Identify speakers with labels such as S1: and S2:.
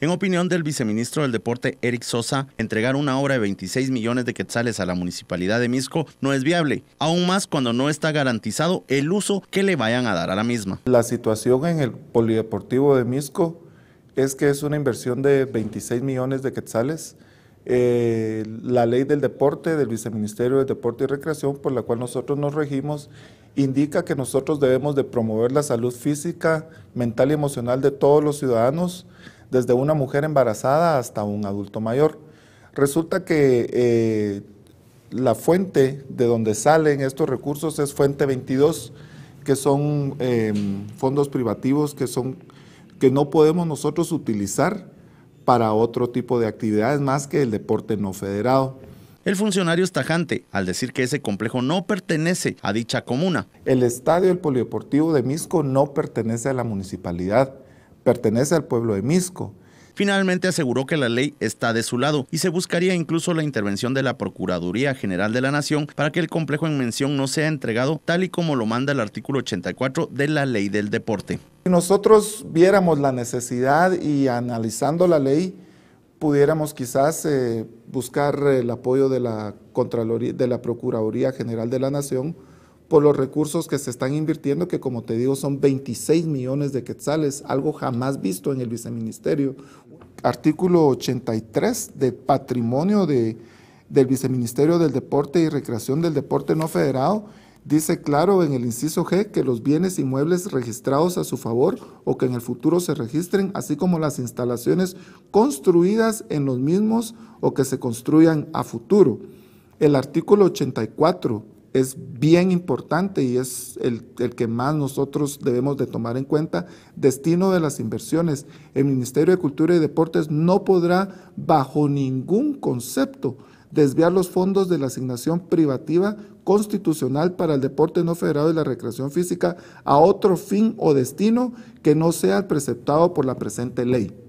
S1: En opinión del viceministro del Deporte, Eric Sosa, entregar una obra de 26 millones de quetzales a la municipalidad de Misco no es viable, aún más cuando no está garantizado el uso que le vayan a dar a la misma. La situación en el
S2: Polideportivo de Misco es que es una inversión de 26 millones de quetzales. Eh, la ley del deporte del Viceministerio de Deporte y Recreación, por la cual nosotros nos regimos, indica que nosotros debemos de promover la salud física, mental y emocional de todos los ciudadanos desde una mujer embarazada hasta un adulto mayor. Resulta que eh, la fuente de donde salen estos recursos es Fuente 22, que son em, fondos privativos que, son, que no podemos nosotros utilizar para otro tipo de actividades más que el deporte no federado. El funcionario es tajante al decir que ese complejo no pertenece a dicha comuna. El estadio, el polideportivo de Misco no pertenece a la municipalidad pertenece al pueblo de Misco.
S1: Finalmente aseguró que la ley está de su lado y se buscaría incluso la intervención de la Procuraduría General de la Nación para que el complejo en mención no sea entregado tal y como lo manda el artículo 84 de la ley del deporte.
S2: Si nosotros viéramos la necesidad y analizando la ley, pudiéramos quizás eh, buscar el apoyo de la, de la Procuraduría General de la Nación por los recursos que se están invirtiendo, que como te digo son 26 millones de quetzales, algo jamás visto en el viceministerio. Artículo 83 de patrimonio de, del viceministerio del deporte y recreación del deporte no federado dice claro en el inciso G que los bienes inmuebles registrados a su favor o que en el futuro se registren, así como las instalaciones construidas en los mismos o que se construyan a futuro. El artículo 84 es bien importante y es el, que más nosotros debemos de tomar en cuenta, destino de las inversiones. El Ministerio de Cultura y Deportes no podrá bajo ningún concepto desviar los fondos de la asignación privativa constitucional para el deporte no federado y la recreación física a otro fin o destino que no sea preceptado por la presente ley.